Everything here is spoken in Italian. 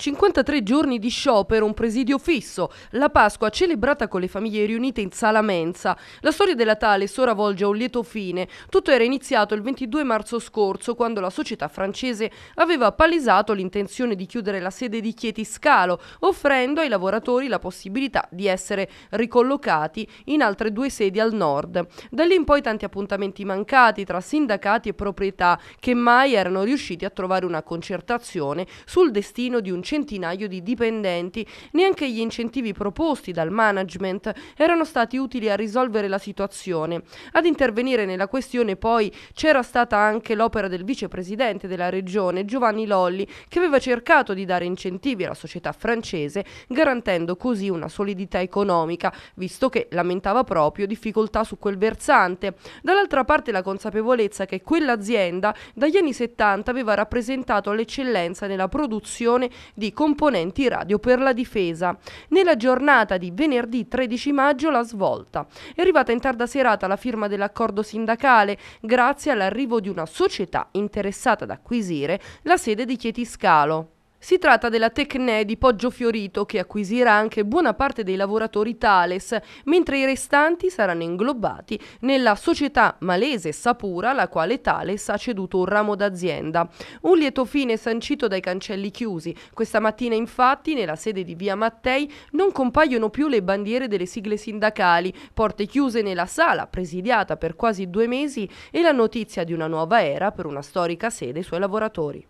53 giorni di sciopero, un presidio fisso, la Pasqua celebrata con le famiglie riunite in sala mensa. La storia della Tale soravvolge a un lieto fine. Tutto era iniziato il 22 marzo scorso, quando la società francese aveva palesato l'intenzione di chiudere la sede di Chieti Scalo, offrendo ai lavoratori la possibilità di essere ricollocati in altre due sedi al nord. Da lì in poi tanti appuntamenti mancati tra sindacati e proprietà, che mai erano riusciti a trovare una concertazione sul destino di un centinaio di dipendenti. Neanche gli incentivi proposti dal management erano stati utili a risolvere la situazione. Ad intervenire nella questione poi c'era stata anche l'opera del vicepresidente della regione Giovanni Lolli che aveva cercato di dare incentivi alla società francese garantendo così una solidità economica visto che lamentava proprio difficoltà su quel versante. Dall'altra parte la consapevolezza che quell'azienda dagli anni 70 aveva rappresentato l'eccellenza nella produzione di componenti radio per la difesa. Nella giornata di venerdì 13 maggio la svolta. È arrivata in tarda serata la firma dell'accordo sindacale grazie all'arrivo di una società interessata ad acquisire la sede di Chietiscalo. Si tratta della Tecne di Poggio Fiorito che acquisirà anche buona parte dei lavoratori Thales, mentre i restanti saranno inglobati nella società malese Sapura, la quale Thales ha ceduto un ramo d'azienda. Un lieto fine sancito dai cancelli chiusi. Questa mattina infatti nella sede di Via Mattei non compaiono più le bandiere delle sigle sindacali, porte chiuse nella sala presidiata per quasi due mesi e la notizia di una nuova era per una storica sede e i suoi lavoratori.